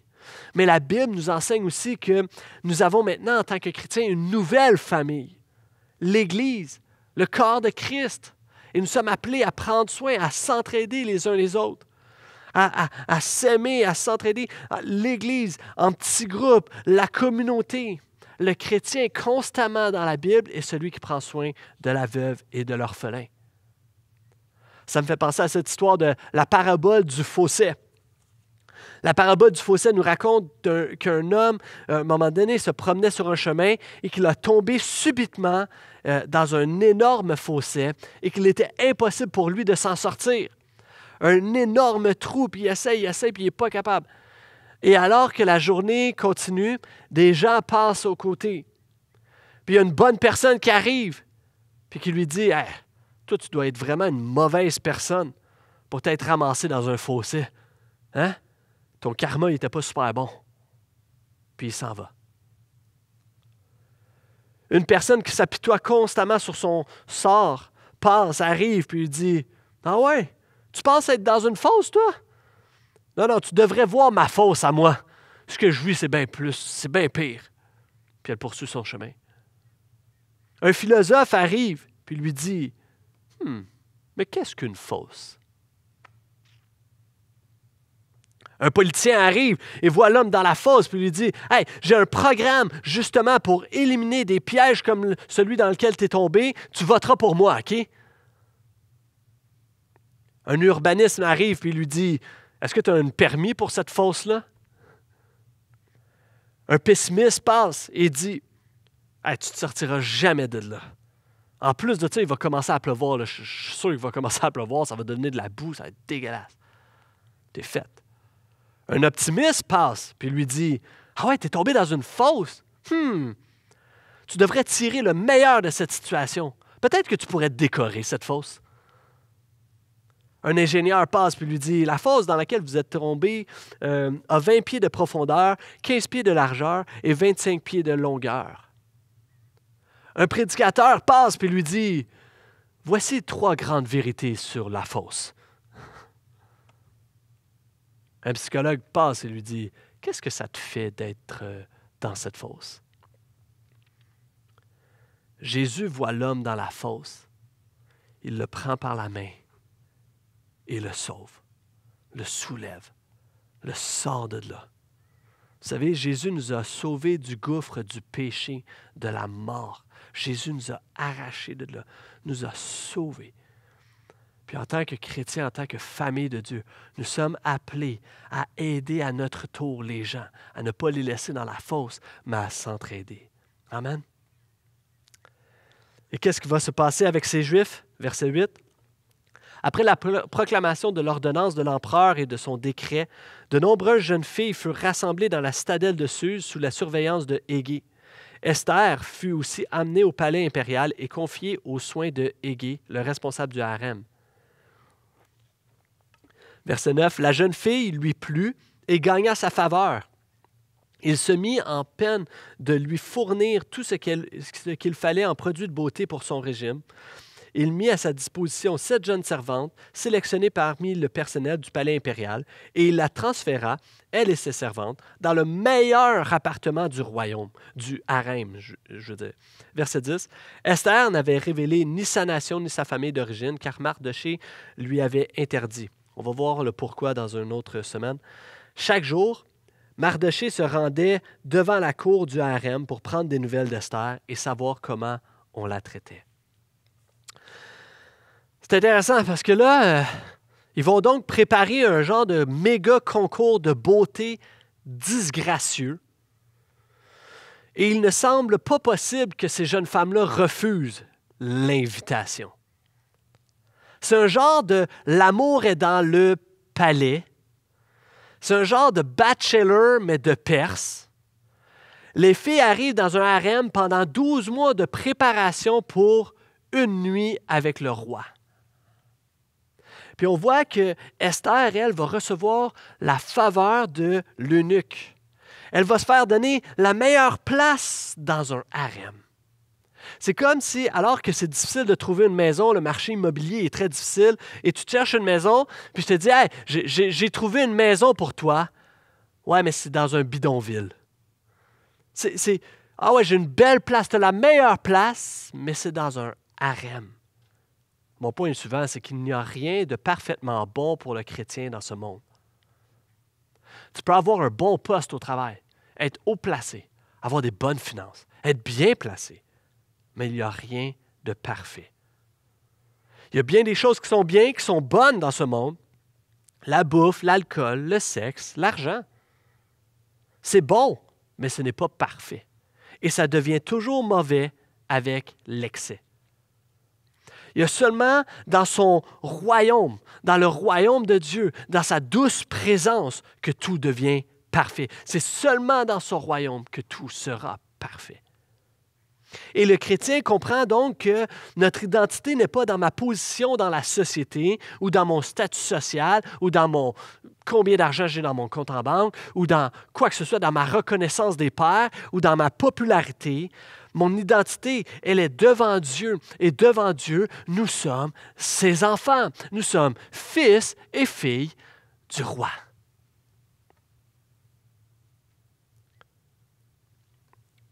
Mais la Bible nous enseigne aussi que nous avons maintenant, en tant que chrétiens, une nouvelle famille, l'Église, le corps de Christ. Et nous sommes appelés à prendre soin, à s'entraider les uns les autres à, à s'aimer, à s'entraider. Ah, L'Église, en petits groupes, la communauté le chrétien constamment dans la Bible est celui qui prend soin de la veuve et de l'orphelin. Ça me fait penser à cette histoire de la parabole du fossé. La parabole du fossé nous raconte qu'un homme, euh, à un moment donné, se promenait sur un chemin et qu'il a tombé subitement euh, dans un énorme fossé et qu'il était impossible pour lui de s'en sortir. Un énorme trou, puis il essaie, il essaie, puis il n'est pas capable. Et alors que la journée continue, des gens passent aux côtés. Puis il y a une bonne personne qui arrive, puis qui lui dit Toi, tu dois être vraiment une mauvaise personne pour t'être ramassé dans un fossé. Hein? Ton karma, il n'était pas super bon. Puis il s'en va. Une personne qui s'apitoie constamment sur son sort passe, arrive, puis lui dit Ah ouais, tu penses être dans une fosse, toi? Non, non, tu devrais voir ma fosse à moi. Ce que je vis, c'est bien plus, c'est bien pire. Puis elle poursuit son chemin. Un philosophe arrive, puis lui dit Hum, mais qu'est-ce qu'une fosse Un politicien arrive et voit l'homme dans la fosse, puis lui dit Hey, j'ai un programme justement pour éliminer des pièges comme celui dans lequel tu es tombé, tu voteras pour moi, OK Un urbanisme arrive, puis lui dit est-ce que tu as un permis pour cette fosse-là? Un pessimiste passe et dit Tu ne te sortiras jamais de là. En plus de ça, il va commencer à pleuvoir. Je suis sûr qu'il va commencer à pleuvoir. Ça va donner de la boue. Ça va être dégueulasse. T'es fait. Un optimiste passe puis lui dit Ah ouais, t'es tombé dans une fosse. Hmm. Tu devrais tirer le meilleur de cette situation. Peut-être que tu pourrais décorer cette fosse un ingénieur passe puis lui dit La fosse dans laquelle vous êtes tombé euh, a 20 pieds de profondeur, 15 pieds de largeur et 25 pieds de longueur. Un prédicateur passe puis lui dit Voici trois grandes vérités sur la fosse. Un psychologue passe et lui dit Qu'est-ce que ça te fait d'être euh, dans cette fosse Jésus voit l'homme dans la fosse. Il le prend par la main et le sauve, le soulève, le sort de là. Vous savez, Jésus nous a sauvés du gouffre, du péché, de la mort. Jésus nous a arrachés de là, nous a sauvés. Puis en tant que chrétiens, en tant que famille de Dieu, nous sommes appelés à aider à notre tour les gens, à ne pas les laisser dans la fosse, mais à s'entraider. Amen. Et qu'est-ce qui va se passer avec ces Juifs? Verset 8. Après la proclamation de l'ordonnance de l'empereur et de son décret, de nombreuses jeunes filles furent rassemblées dans la citadelle de Suse sous la surveillance de Hégé. Esther fut aussi amenée au palais impérial et confiée aux soins de Hégé, le responsable du harem. Verset 9 La jeune fille lui plut et gagna sa faveur. Il se mit en peine de lui fournir tout ce qu'il fallait en produits de beauté pour son régime. Il mit à sa disposition sept jeunes servantes sélectionnées parmi le personnel du palais impérial et il la transféra, elle et ses servantes, dans le meilleur appartement du royaume, du harem, je, je veux dire. Verset 10. Esther n'avait révélé ni sa nation ni sa famille d'origine car Mardoché lui avait interdit. On va voir le pourquoi dans une autre semaine. Chaque jour, Mardoché se rendait devant la cour du harem pour prendre des nouvelles d'Esther et savoir comment on la traitait. C'est intéressant parce que là, euh, ils vont donc préparer un genre de méga concours de beauté disgracieux. Et il ne semble pas possible que ces jeunes femmes-là refusent l'invitation. C'est un genre de l'amour est dans le palais. C'est un genre de bachelor, mais de Perse. Les filles arrivent dans un harem pendant 12 mois de préparation pour une nuit avec le roi. Puis on voit que Esther, elle, va recevoir la faveur de l'eunuque. Elle va se faire donner la meilleure place dans un harem. C'est comme si, alors que c'est difficile de trouver une maison, le marché immobilier est très difficile, et tu cherches une maison, puis je te dis, hey, j'ai trouvé une maison pour toi. Ouais, mais c'est dans un bidonville. C'est, ah ouais, j'ai une belle place, as la meilleure place, mais c'est dans un harem. Mon point suivant, c'est qu'il n'y a rien de parfaitement bon pour le chrétien dans ce monde. Tu peux avoir un bon poste au travail, être haut placé, avoir des bonnes finances, être bien placé, mais il n'y a rien de parfait. Il y a bien des choses qui sont bien, qui sont bonnes dans ce monde. La bouffe, l'alcool, le sexe, l'argent. C'est bon, mais ce n'est pas parfait. Et ça devient toujours mauvais avec l'excès. Il y a seulement dans son royaume, dans le royaume de Dieu, dans sa douce présence, que tout devient parfait. C'est seulement dans son royaume que tout sera parfait. Et le chrétien comprend donc que notre identité n'est pas dans ma position dans la société ou dans mon statut social ou dans mon combien d'argent j'ai dans mon compte en banque ou dans quoi que ce soit, dans ma reconnaissance des pères ou dans ma popularité. Mon identité, elle est devant Dieu. Et devant Dieu, nous sommes ses enfants. Nous sommes fils et filles du roi.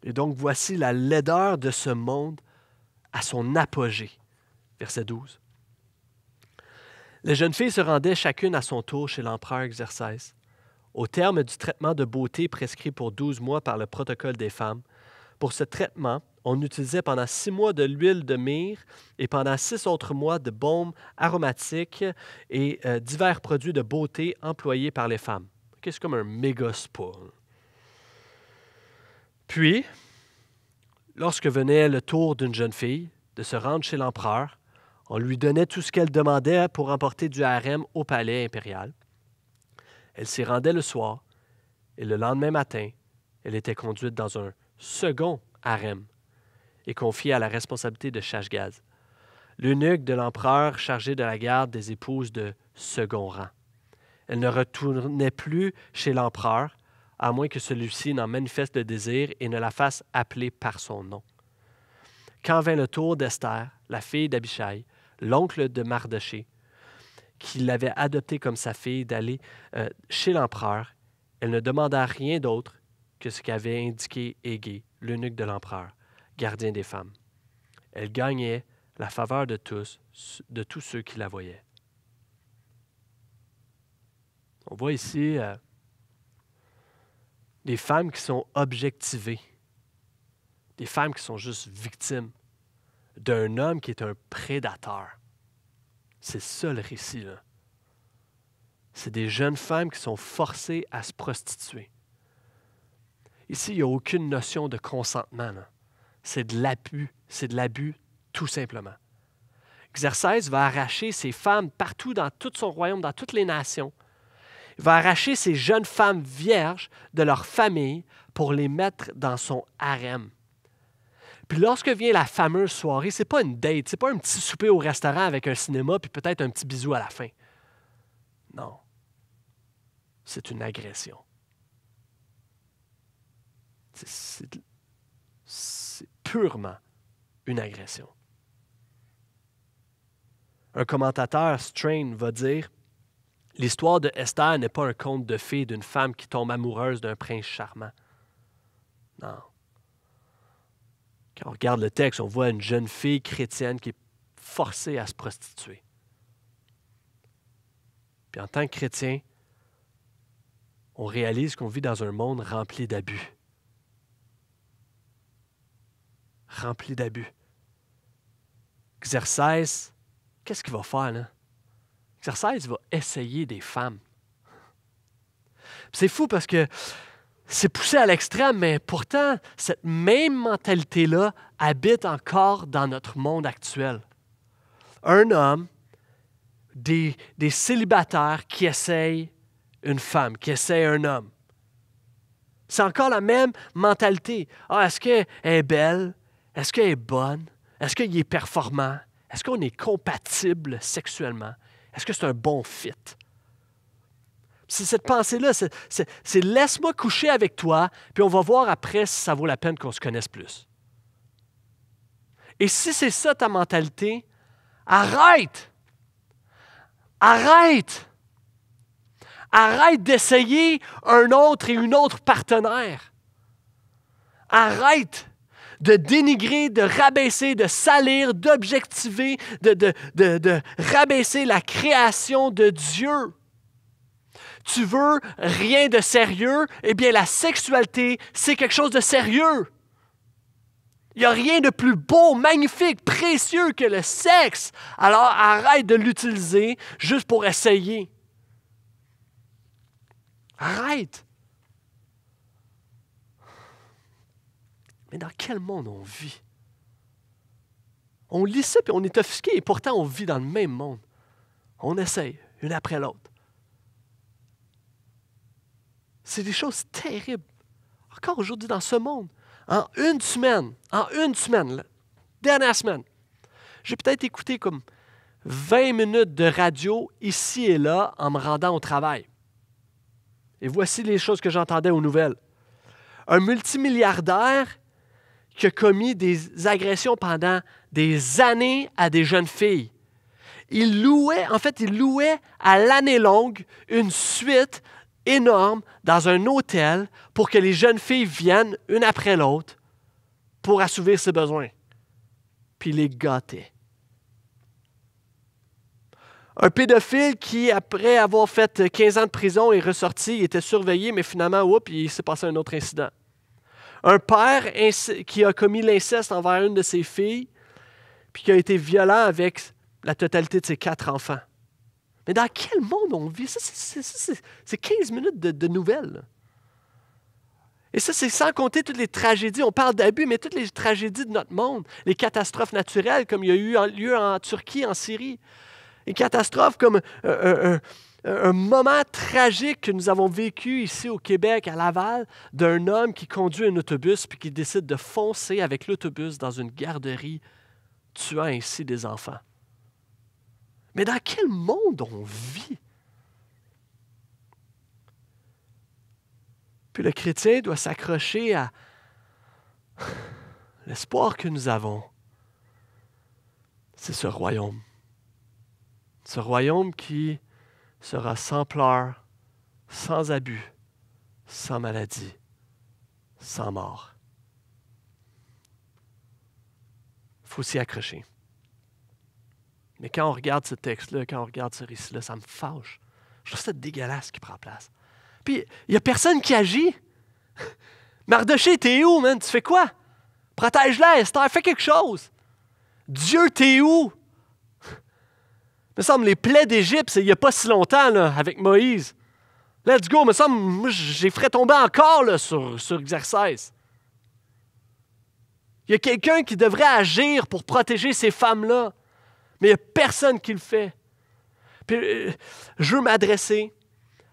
Et donc voici la laideur de ce monde à son apogée. Verset 12. Les jeunes filles se rendaient chacune à son tour chez l'empereur Exercès. Au terme du traitement de beauté prescrit pour 12 mois par le protocole des femmes, pour ce traitement, on utilisait pendant six mois de l'huile de myrrhe et pendant six autres mois de baumes aromatiques et euh, divers produits de beauté employés par les femmes. quest c'est comme un méga Puis, Lorsque venait le tour d'une jeune fille de se rendre chez l'empereur, on lui donnait tout ce qu'elle demandait pour emporter du harem au palais impérial. Elle s'y rendait le soir, et le lendemain matin, elle était conduite dans un second harem et confiée à la responsabilité de Shashgaz, l'eunuque de l'empereur chargé de la garde des épouses de second rang. Elle ne retournait plus chez l'empereur, à moins que celui-ci n'en manifeste le désir et ne la fasse appeler par son nom. Quand vint le tour d'Esther, la fille d'Abishai, l'oncle de Mardoché, qui l'avait adoptée comme sa fille, d'aller euh, chez l'empereur, elle ne demanda rien d'autre que ce qu'avait indiqué Égué, l'eunuque de l'empereur, gardien des femmes. Elle gagnait la faveur de tous, de tous ceux qui la voyaient. On voit ici euh, des femmes qui sont objectivées, des femmes qui sont juste victimes d'un homme qui est un prédateur. C'est ça le récit, C'est des jeunes femmes qui sont forcées à se prostituer. Ici, il n'y a aucune notion de consentement. C'est de l'abus, c'est de l'abus tout simplement. Xerxes va arracher ces femmes partout dans tout son royaume, dans toutes les nations. Il va arracher ces jeunes femmes vierges de leur famille pour les mettre dans son harem. Puis lorsque vient la fameuse soirée, c'est pas une date, c'est pas un petit souper au restaurant avec un cinéma puis peut-être un petit bisou à la fin. Non. C'est une agression. C'est purement une agression. Un commentateur, Strain, va dire L'histoire de Esther n'est pas un conte de fées d'une femme qui tombe amoureuse d'un prince charmant. Non. Quand on regarde le texte, on voit une jeune fille chrétienne qui est forcée à se prostituer. Puis en tant que chrétien, on réalise qu'on vit dans un monde rempli d'abus. Rempli d'abus. Exercice, qu'est-ce qu'il va faire là? va essayer des femmes. C'est fou parce que c'est poussé à l'extrême, mais pourtant, cette même mentalité-là habite encore dans notre monde actuel. Un homme, des, célibataires qui essayent une femme, qui essayent un homme. C'est encore la même mentalité. Ah, est-ce qu'elle est belle? Est-ce qu'elle est bonne? Est-ce qu'il est performant? Est-ce qu'on est compatible sexuellement? Est-ce que c'est un bon fit? C'est cette pensée-là, c'est laisse-moi coucher avec toi, puis on va voir après si ça vaut la peine qu'on se connaisse plus. Et si c'est ça ta mentalité, arrête! Arrête! Arrête d'essayer un autre et une autre partenaire. Arrête de dénigrer, de rabaisser, de salir, d'objectiver, de, de, rabaisser la création de Dieu. Tu veux rien de sérieux? Eh bien, la sexualité, c'est quelque chose de sérieux. Il n'y a rien de plus beau, magnifique, précieux que le sexe. Alors arrête de l'utiliser juste pour essayer. Arrête. dans quel monde on vit? On lit ça, puis on est offusqué, et pourtant on vit dans le même monde. On essaye, une après l'autre. C'est des choses terribles. Encore aujourd'hui, dans ce monde, en une semaine, en une semaine, dernière semaine, j'ai peut-être écouté comme 20 minutes de radio ici et là en me rendant au travail. Et voici les choses que j'entendais aux nouvelles. Un multimilliardaire qui a commis des agressions pendant des années à des jeunes filles. Il louait, en fait, il louait à l'année longue une suite énorme dans un hôtel pour que les jeunes filles viennent une après l'autre pour assouvir ses besoins. Puis les gâter. Un pédophile qui, après avoir fait 15 ans de prison, est ressorti, était surveillé, mais finalement, oups, il s'est passé un autre incident. Un père qui a commis l'inceste envers une de ses filles, puis qui a été violent avec la totalité de ses quatre enfants. Mais dans quel monde on vit? Ça, c'est 15 minutes de, nouvelles. Et ça, c'est sans compter toutes les tragédies. On parle d'abus, mais toutes les tragédies de notre monde. Les catastrophes naturelles, comme il y a eu lieu en Turquie, en Syrie. Les catastrophes comme euh, euh, euh, un moment tragique que nous avons vécu ici au Québec, à Laval, d'un homme qui conduit un autobus puis qui décide de foncer avec l'autobus dans une garderie, tuant ainsi des enfants. Mais dans quel monde on vit? Puis le chrétien doit s'accrocher à l'espoir que nous avons. C'est ce royaume. Ce royaume qui sera sans pleurs, sans abus, sans maladie, sans mort. Il faut s'y accrocher. Mais quand on regarde ce texte-là, quand on regarde ce récit-là, ça me fâche. Je trouve ça dégueulasse qui prend place. Puis, il n'y a personne qui agit. Mardoché, t'es où, man? Tu fais quoi? Protège-la, Esther, fais quelque chose. Dieu, t'es où? me semble, les plaies d'Égypte, il n'y a pas si longtemps, avec Moïse. Let's go, me semble, j'ai fait tomber encore là, sur, sur Il y a quelqu'un qui devrait agir pour protéger ces femmes-là, mais il n'y a personne qui le fait. Euh, je veux m'adresser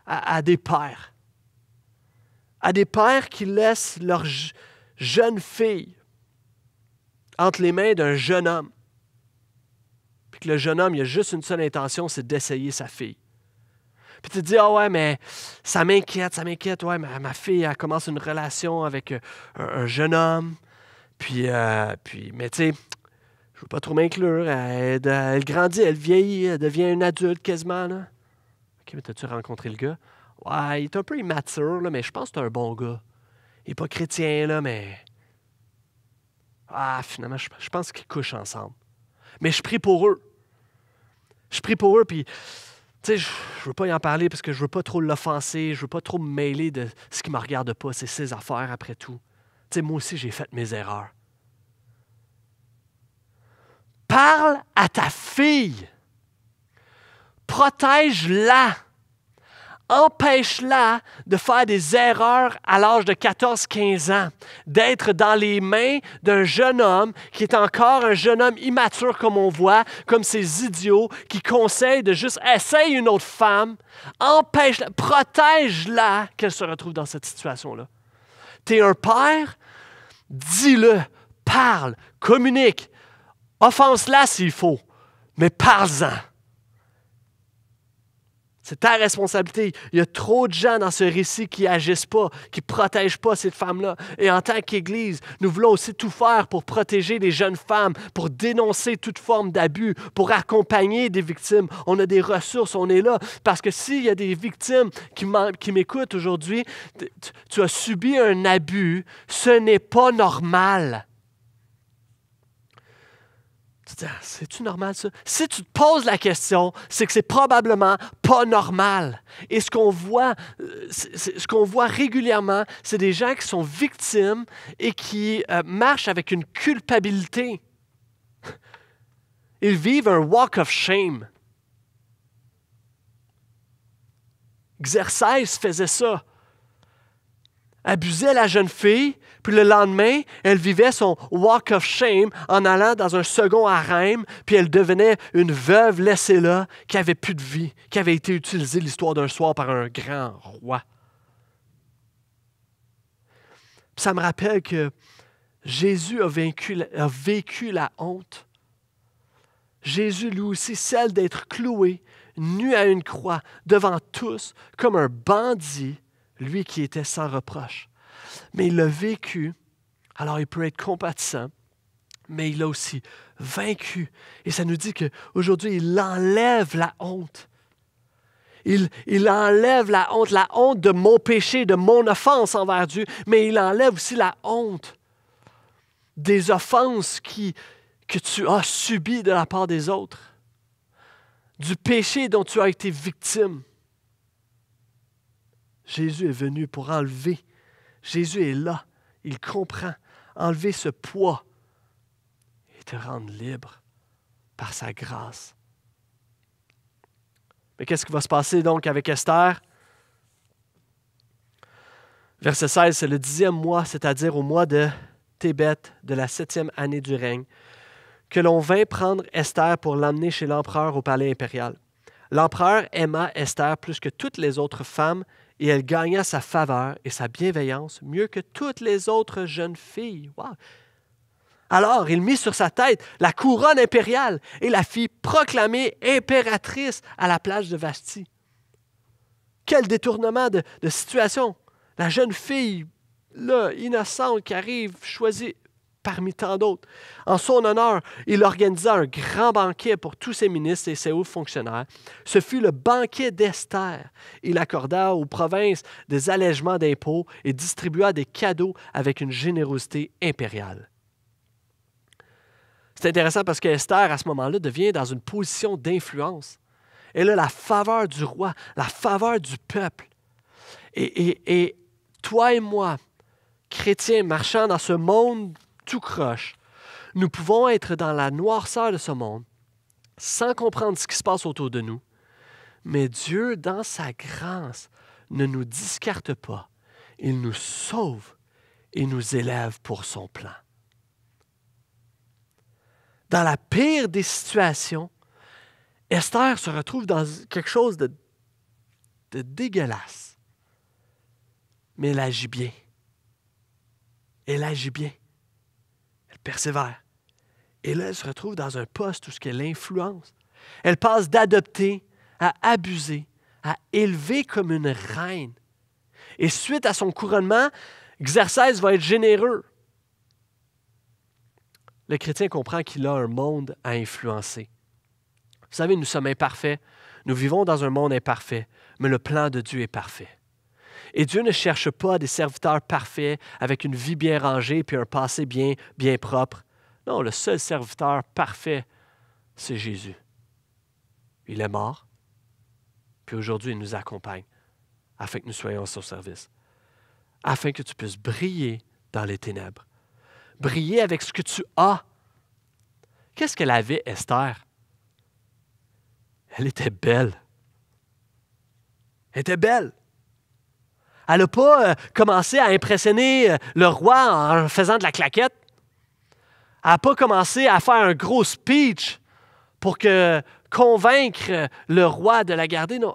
à, à, des pères. À des pères qui laissent leurs jeunes filles entre les mains d'un jeune homme le jeune homme, il a juste une seule intention, c'est d'essayer sa fille. Puis tu te dis, ah ouais, mais ça m'inquiète, ça m'inquiète, ouais, ma, ma, fille, elle commence une relation avec euh, un, jeune homme. Puis, euh, puis mais tu sais, je veux pas trop m'inclure, elle, grandit, elle vieillit, elle devient une adulte quasiment, là. OK, mais t'as-tu rencontré le gars? Ouais, il est un peu immature, là, mais je pense que c'est un bon gars. Il est pas chrétien, là, mais... Ah, finalement, je pense qu'ils couchent ensemble. Mais je prie pour eux je prie pour eux, puis tu sais, je ne veux pas y en parler parce que je ne veux pas trop l'offenser, je ne veux pas trop me mêler de ce qui ne me regarde pas, c'est ses affaires après tout. Tu sais, moi aussi, j'ai fait mes erreurs. Parle à ta fille. Protège-la. Empêche-la de faire des erreurs à l'âge de 14-15 ans, d'être dans les mains d'un jeune homme qui est encore un jeune homme immature comme on voit, comme ces idiots qui conseillent de juste essayer une autre femme. Empêche-la, protège-la qu'elle se retrouve dans cette situation-là. T'es un père, dis-le, parle, communique, offense-la s'il faut, mais parle-en. C'est ta responsabilité. Il y a trop de gens dans ce récit qui agissent pas, qui protègent pas ces femmes-là. Et en tant qu'Église, nous voulons aussi tout faire pour protéger les jeunes femmes, pour dénoncer toute forme d'abus, pour accompagner des victimes. On a des ressources, on est là. Parce que s'il y a des victimes qui m'écoutent aujourd'hui, tu as subi un abus, ce n'est pas normal. Ah, c'est-tu normal ça? Si tu te poses la question, c'est que c'est probablement pas normal. Et ce qu'on voit, euh, ce qu'on voit régulièrement, c'est des gens qui sont victimes et qui euh, marchent avec une culpabilité. Ils vivent un walk of shame. Xerxes faisait ça. Abusait la jeune fille, puis le lendemain, elle vivait son walk of shame en allant dans un second harem, puis elle devenait une veuve laissée là qui avait plus de vie, qui avait été utilisée l'histoire d'un soir par un grand roi. ça me rappelle que Jésus a, a vécu la honte. Jésus, lui aussi, celle d'être cloué, nu à une croix, devant tous, comme un bandit, lui qui était sans reproche mais il l'a vécu. Alors il peut être compatissant, mais il l'a aussi vaincu. Et ça nous dit qu'aujourd'hui, il enlève la honte. Il, il, enlève la honte, la honte de mon péché, de mon offense envers Dieu, mais il enlève aussi la honte des offenses qui, que tu as subies de la part des autres, du péché dont tu as été victime. Jésus est venu pour enlever Jésus est là. Il comprend. Enlever ce poids et te rendre libre par sa grâce. Mais qu'est-ce qui va se passer donc avec Esther? Verset 16, c'est le dixième mois, c'est-à-dire au mois de Tébet, de la septième année du règne, que l'on vint prendre Esther pour l'amener chez l'empereur au palais impérial. L'empereur aima Esther plus que toutes les autres femmes et elle gagna sa faveur et sa bienveillance mieux que toutes les autres jeunes filles. Alors il mit sur sa tête la couronne impériale et la fit proclamer impératrice à la plage de Vasti. Quel détournement de, situation! La jeune fille, là, innocente, qui arrive, choisie parmi tant d'autres. En son honneur, il organisa un grand banquet pour tous ses ministres et ses hauts fonctionnaires. Ce fut le banquet d'Esther. Il accorda aux provinces des allègements d'impôts et distribua des cadeaux avec une générosité impériale. C'est intéressant parce que Esther, à ce moment-là, devient dans une position d'influence. Elle a la faveur du roi, la faveur du peuple. Et, et toi et moi, chrétiens marchant dans ce monde tout croche, nous pouvons être dans la noirceur de ce monde sans comprendre ce qui se passe autour de nous. Mais Dieu, dans sa grâce, ne nous discarte pas. Il nous sauve et nous élève pour son plan. Dans la pire des situations, Esther se retrouve dans quelque chose de, dégueulasse. Mais elle agit bien. Elle agit bien persévère. Et là, elle se retrouve dans un poste où ce qu'elle influence. Elle passe d'adopter à abuser, à élever comme une reine. Et suite à son couronnement, Xerxès va être généreux. Le chrétien comprend qu'il a un monde à influencer. Vous savez, nous sommes imparfaits, nous vivons dans un monde imparfait, mais le plan de Dieu est parfait. Et Dieu ne cherche pas des serviteurs parfaits avec une vie bien rangée puis un passé bien, bien propre. Non, le seul serviteur parfait, c'est Jésus. Il est mort, puis aujourd'hui, il nous accompagne afin que nous soyons à son service, afin que tu puisses briller dans les ténèbres, briller avec ce que tu as. Qu'est-ce qu'elle avait, Esther? Elle était belle. Elle était belle. Elle n'a pas euh, commencé à impressionner euh, le roi en faisant de la claquette. Elle n'a pas commencé à faire un gros speech pour que, convaincre euh, le roi de la garder. Non,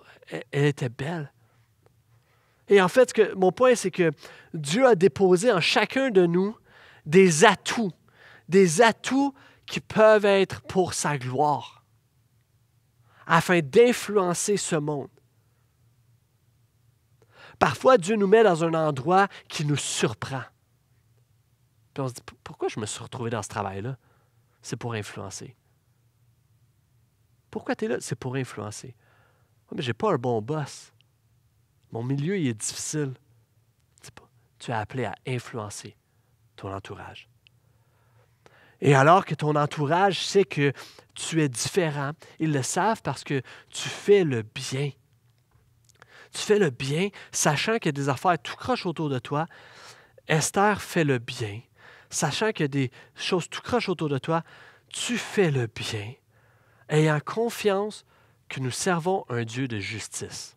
elle, était belle. Et en fait, que, mon point, c'est que Dieu a déposé en chacun de nous des atouts, des atouts qui peuvent être pour sa gloire, afin d'influencer ce monde. Parfois, Dieu nous met dans un endroit qui nous surprend. Puis on se dit, pourquoi je me suis retrouvé dans ce travail-là? C'est pour influencer. Pourquoi tu es là? C'est pour influencer. mais j'ai pas un bon boss. Mon milieu, il est difficile. Tu es appelé à influencer ton entourage. Et alors que ton entourage sait que tu es différent, ils le savent parce que tu fais le bien tu fais le bien, sachant qu'il y a des affaires tout croche autour de toi. Esther fait le bien, sachant qu'il y a des choses tout croche autour de toi. Tu fais le bien, ayant confiance que nous servons un Dieu de justice,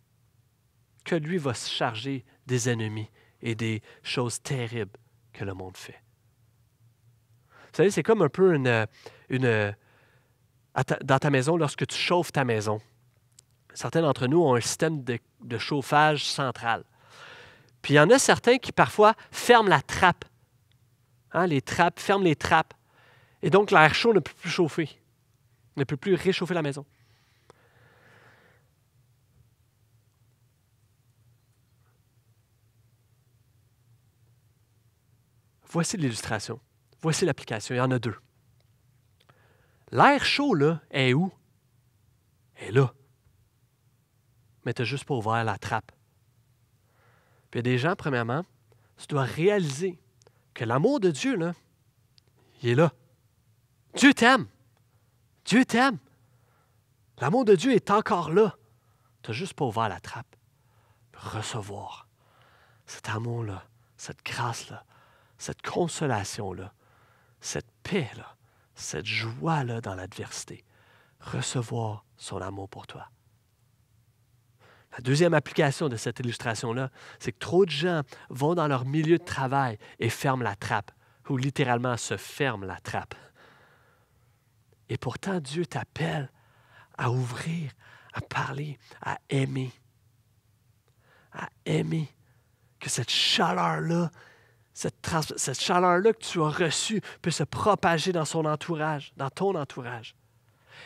que lui va se charger des ennemis et des choses terribles que le monde fait. Vous savez, c'est comme un peu une, une euh, dans ta maison, lorsque tu chauffes ta maison, certains d'entre nous ont un système de, chauffage central. Puis il y en a certains qui parfois ferment la trappe. Hein, les trappes, ferment les trappes. Et donc l'air chaud ne peut plus chauffer, ne peut plus réchauffer la maison. Voici l'illustration. Voici l'application. Il y en a deux. L'air chaud, là, est où? est là mais tu n'as juste pas ouvert la trappe. Puis il y a des gens, premièrement, tu dois réaliser que l'amour de Dieu, il est là. Dieu t'aime. Dieu t'aime. L'amour de Dieu est encore là. Tu n'as juste pas ouvert la trappe. Recevoir cet amour-là, cette grâce-là, cette consolation-là, cette paix-là, cette joie-là dans l'adversité. Recevoir son amour pour toi. La deuxième application de cette illustration-là, c'est que trop de gens vont dans leur milieu de travail et ferment la trappe, ou littéralement se ferment la trappe. Et pourtant, Dieu t'appelle à ouvrir, à parler, à aimer, à aimer que cette chaleur-là cette, chaleur-là que tu as reçue peut se propager dans son entourage, dans ton entourage.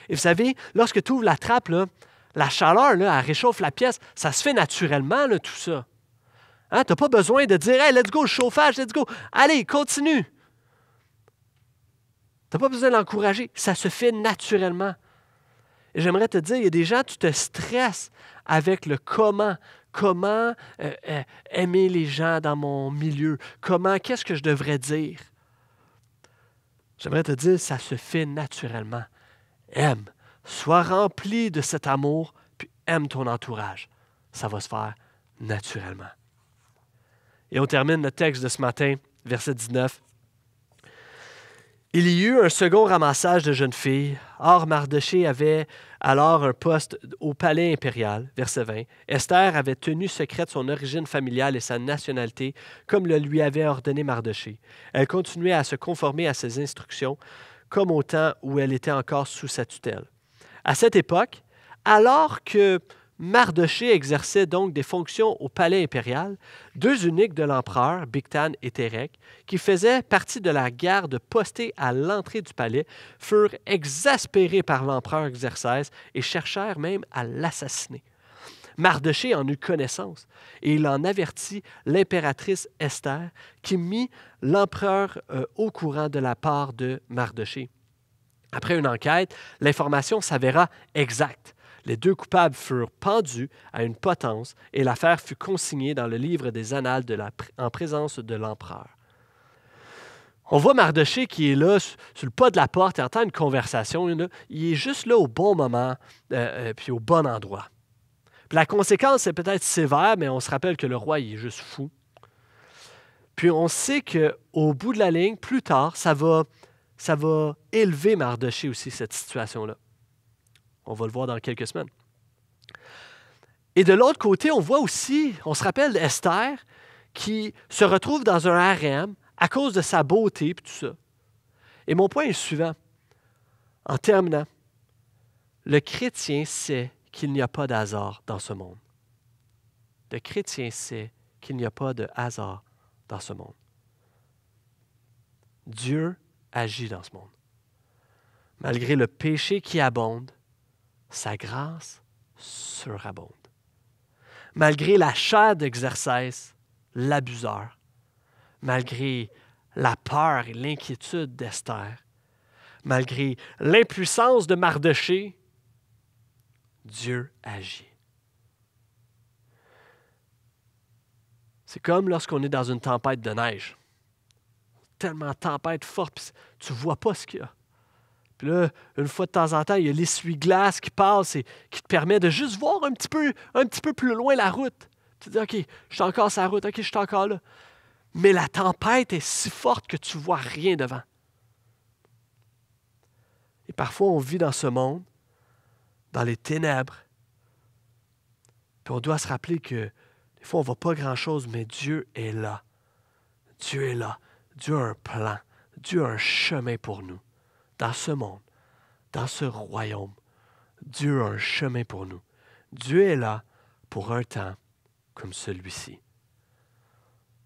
Et vous savez, lorsque tu ouvres la trappe, là, la chaleur, là, elle réchauffe la pièce. Ça se fait naturellement, tout ça. Hein, tu n'as pas besoin de dire Hey, let's go, chauffage, let's go. Allez, continue. Tu n'as pas besoin d'encourager, Ça se fait naturellement. Et j'aimerais te dire, il y a des gens, tu te stresses avec le comment. Comment euh, euh, aimer les gens dans mon milieu? Comment, qu'est-ce que je devrais dire? J'aimerais te dire, ça se fait naturellement. Aime sois rempli de cet amour, puis aime ton entourage. Ça va se faire naturellement. Et on termine le texte de ce matin, verset 19. Il y eut un second ramassage de jeunes filles. Or, Mardoché avait alors un poste au palais impérial, verset 20. Esther avait tenu secrète son origine familiale et sa nationalité, comme le lui avait ordonné Mardoché. Elle continuait à se conformer à ses instructions, comme au temps où elle était encore sous sa tutelle. À cette époque, alors que Mardoché exerçait donc des fonctions au palais impérial, deux uniques de l'empereur, Bictan et Terek, qui faisaient partie de la garde postée à l'entrée du palais, furent exaspérés par l'empereur Xerxès et cherchèrent même à l'assassiner. Mardoché en eut connaissance et il en avertit l'impératrice Esther, qui mit l'empereur euh, au courant de la part de Mardoché. Après une enquête, l'information s'avéra exacte. Les deux coupables furent pendus à une potence et l'affaire fut consignée dans le livre des annales en présence de l'empereur. On voit Mardoché qui est là, sur le pas de la porte, et entend une conversation. Il est juste là au bon moment, euh, euh, puis au bon endroit. la conséquence est peut-être sévère, mais on se rappelle que le roi, est juste fou. Puis on sait qu'au bout de la ligne, plus tard, ça va ça va élever Mardoché aussi, cette situation-là. On va le voir dans quelques semaines. Et de l'autre côté, on voit aussi, on se rappelle Esther qui se retrouve dans un harem à cause de sa beauté et tout ça. Et mon point est le suivant. En terminant, le chrétien sait qu'il n'y a pas d'hasard dans ce monde. Le chrétien sait qu'il n'y a pas de hasard dans ce monde. Dieu agit dans ce monde. Malgré le péché qui abonde, sa grâce surabonde. Malgré la chair d'exercice, l'abuseur, malgré la peur et l'inquiétude d'Esther, malgré l'impuissance de Mardoché, Dieu agit. C'est comme lorsqu'on est dans une tempête de neige tellement tempête forte, puis tu ne vois pas ce qu'il y a. Puis là, une fois de temps en temps, il y a l'essuie-glace qui passe et qui te permet de juste voir un petit peu, un petit peu plus loin la route. Tu te dis, OK, je suis encore sur la route, OK, je suis encore là. Mais la tempête est si forte que tu vois rien devant. Et parfois, on vit dans ce monde, dans les ténèbres. Puis on doit se rappeler que des fois, on ne voit pas grand-chose, mais Dieu est là. Dieu est là. Dieu a un plan, Dieu a un chemin pour nous. Dans ce monde, dans ce royaume, Dieu a un chemin pour nous. Dieu est là pour un temps comme celui-ci.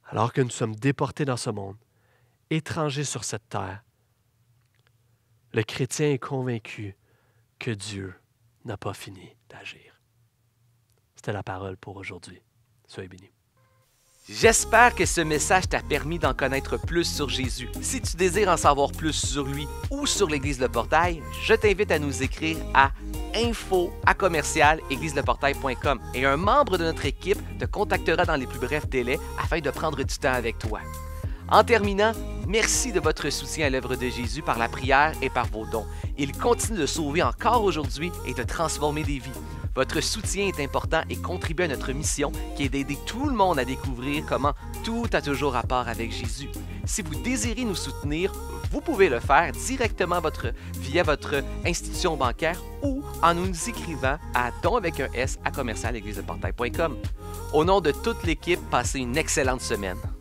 Alors que nous sommes déportés dans ce monde, étrangers sur cette terre, le chrétien est convaincu que Dieu n'a pas fini d'agir. C'était la parole pour aujourd'hui. Soyez bénis. J'espère que ce message t'a permis d'en connaître plus sur Jésus. Si tu désires en savoir plus sur lui ou sur l'Église Le Portail, je t'invite à nous écrire à info et un membre de notre équipe te contactera dans les plus brefs délais afin de prendre du temps avec toi. En terminant, merci de votre soutien à l'œuvre de Jésus par la prière et par vos dons. Il continue de sauver encore aujourd'hui et de transformer des vies. Votre soutien est important et contribue à notre mission qui est d'aider tout le monde à découvrir comment tout a toujours rapport avec Jésus. Si vous désirez nous soutenir, vous pouvez le faire directement via votre institution bancaire ou en nous écrivant à don avec un S à commercialeglisedeportail.com. Au nom de toute l'équipe, passez une excellente semaine.